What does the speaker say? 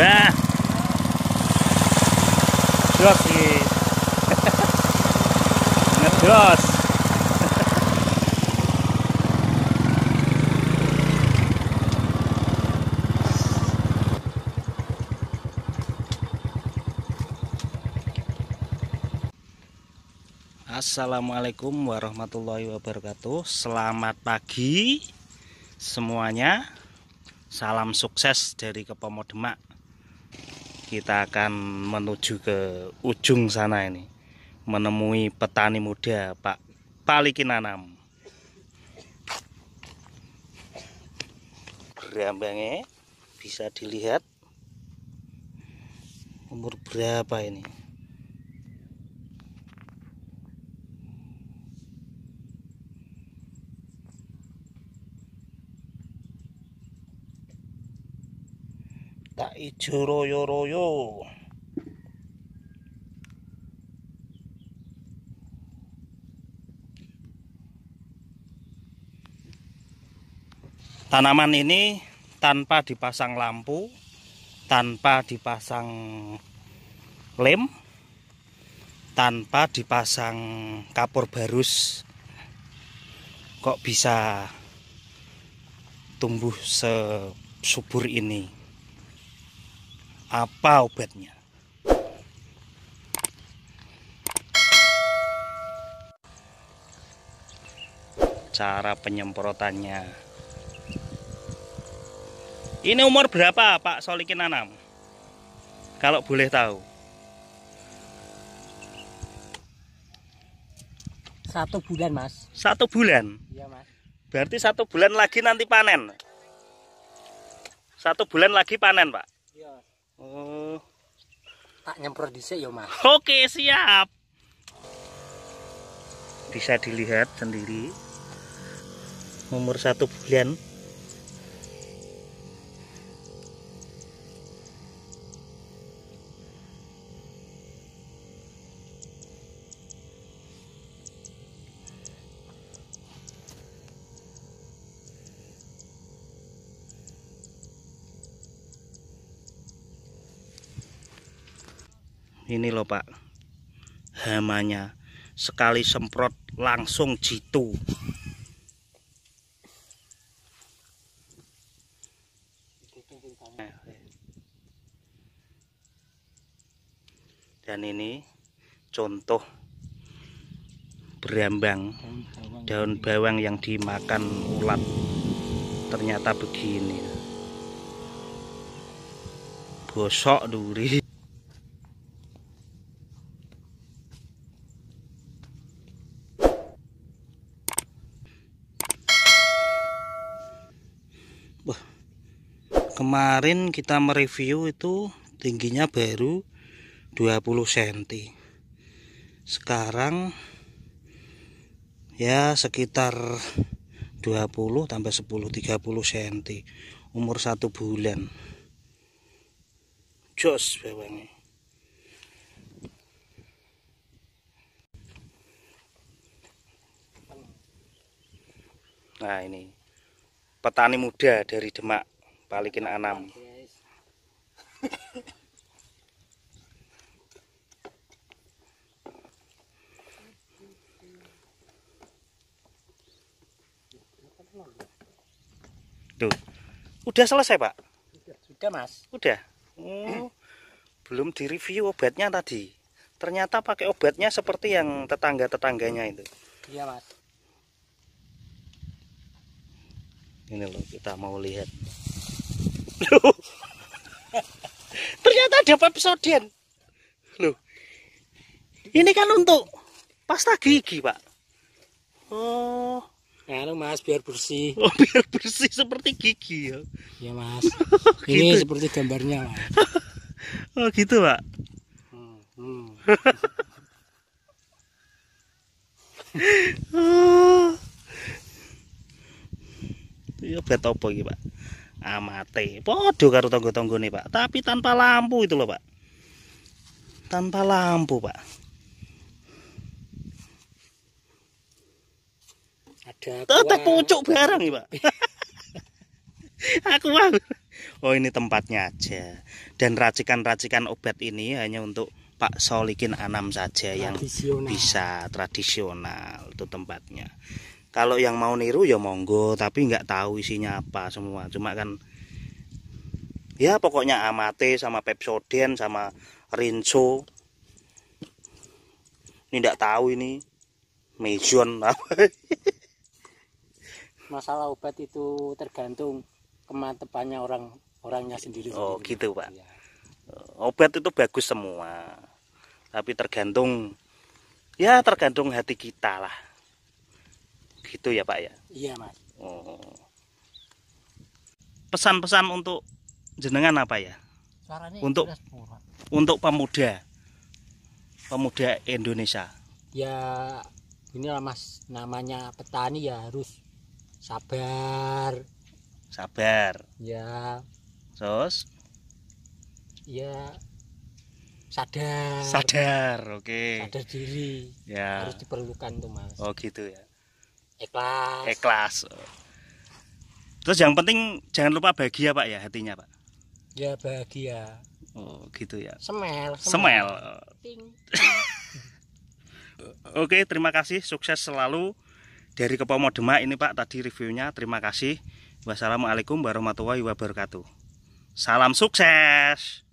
Bah. Jos iki. Ngejos. Assalamualaikum warahmatullahi wabarakatuh Selamat pagi semuanya Salam sukses dari Kepomo Demak kita akan menuju ke ujung sana ini menemui petani muda Pak Palikinanam berambangnya bisa dilihat umur berapa ini ijo royo-royo tanaman ini tanpa dipasang lampu tanpa dipasang lem tanpa dipasang kapur barus kok bisa tumbuh sesubur ini apa obatnya. Cara penyemprotannya. Ini umur berapa Pak Solikin Nanam? Kalau boleh tahu. Satu bulan mas. Satu bulan? Iya mas. Berarti satu bulan lagi nanti panen? Satu bulan lagi panen pak? Iya oh tak nyemprot dhisik ya mas oke siap bisa dilihat sendiri umur satu bulan ini loh pak hamanya sekali semprot langsung jitu dan ini contoh berambang daun bawang yang dimakan ulat ternyata begini bosok duri kemarin kita mereview itu tingginya baru 20 cm sekarang ya sekitar 20 tambah 10 30 cm umur satu bulan jos bawangnya nah ini petani muda dari Demak balikin anam tuh udah selesai pak sudah mas udah Hmm, belum di review obatnya tadi ternyata pakai obatnya seperti yang tetangga tetangganya itu iya mas ini loh kita mau lihat Ternyata ada pepsodian. Loh. Ini kan untuk pasta gigi, Pak. Oh. Anu Mas biar bersih. Oh, biar bersih seperti gigi ya. Iya, Mas. Oh, gitu. Ini seperti gambarnya, Mas. oh, gitu, Pak. Hmm. hmm. oh. Iya, betopo Pak? amate ah, podo karo tonggo nih Pak tapi tanpa lampu itu loh Pak tanpa lampu Pak ada tetap pucuk barang nih ya, Pak aku mau oh ini tempatnya aja dan racikan-racikan obat ini hanya untuk Pak Solikin Anam saja yang bisa tradisional itu tempatnya kalau yang mau niru ya monggo tapi nggak tahu isinya apa semua cuma kan ya pokoknya amate sama pepsoden sama rinso ini nggak tahu ini mejon apa masalah obat itu tergantung kemantepannya orang orangnya sendiri oh gitu pak ya. obat itu bagus semua tapi tergantung ya tergantung hati kita lah gitu ya Pak ya iya Mas oh. pesan-pesan untuk jenengan apa ya Caranya untuk untuk pemuda pemuda Indonesia ya inilah Mas namanya petani ya harus sabar sabar ya sos ya sadar sadar oke okay. sadar diri ya harus diperlukan tuh mas oh gitu ya ikhlas ikhlas terus yang penting jangan lupa bahagia pak ya hatinya pak ya bahagia oh gitu ya semel semel, semel. Oke, terima kasih. Sukses selalu dari Kepomo Demak ini Pak tadi reviewnya. Terima kasih. Wassalamualaikum warahmatullahi wabarakatuh. Salam sukses.